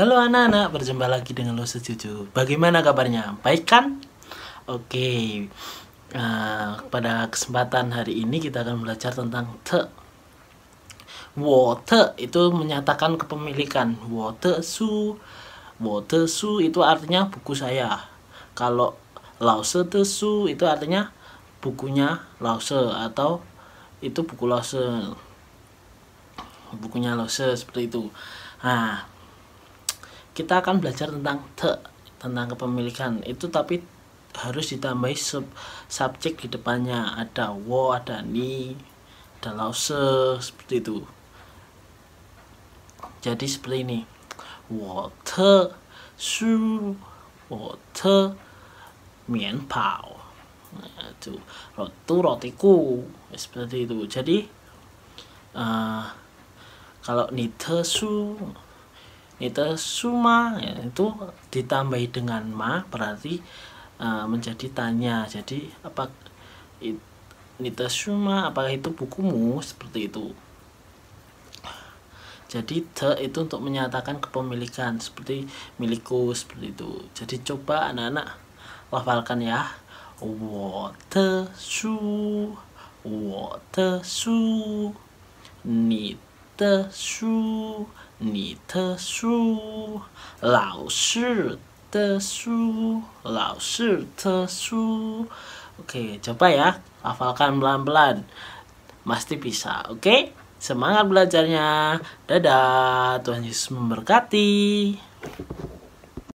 Halo anak-anak, berjumpa lagi dengan lo sejuju Bagaimana kabarnya? Baik kan? Oke, okay. uh, eh, pada kesempatan hari ini kita akan belajar tentang te. Wote itu menyatakan kepemilikan. te su, te su itu artinya buku saya. Kalau lause te su itu artinya bukunya se atau itu buku lause bukunya se seperti itu. Nah, kita akan belajar tentang the tentang kepemilikan itu tapi harus ditambahi sub subjek di depannya ada wo ada ni ada lause seperti itu jadi seperti ini wo te su wo te mian pao nah, itu rotu rotiku seperti itu jadi uh, kalau ni te su itu suma ya, itu ditambahi dengan ma berarti uh, menjadi tanya jadi apa itu nita suma apakah itu bukumu seperti itu jadi the itu untuk menyatakan kepemilikan seperti milikku seperti itu jadi coba anak-anak lafalkan ya water su water su nita 的书，你的书，老师的书，老师的书。Oke, coba ya, hafalkan pelan-pelan. Pasti bisa, oke? Semangat belajarnya. Dadah, Tuhan Yesus memberkati.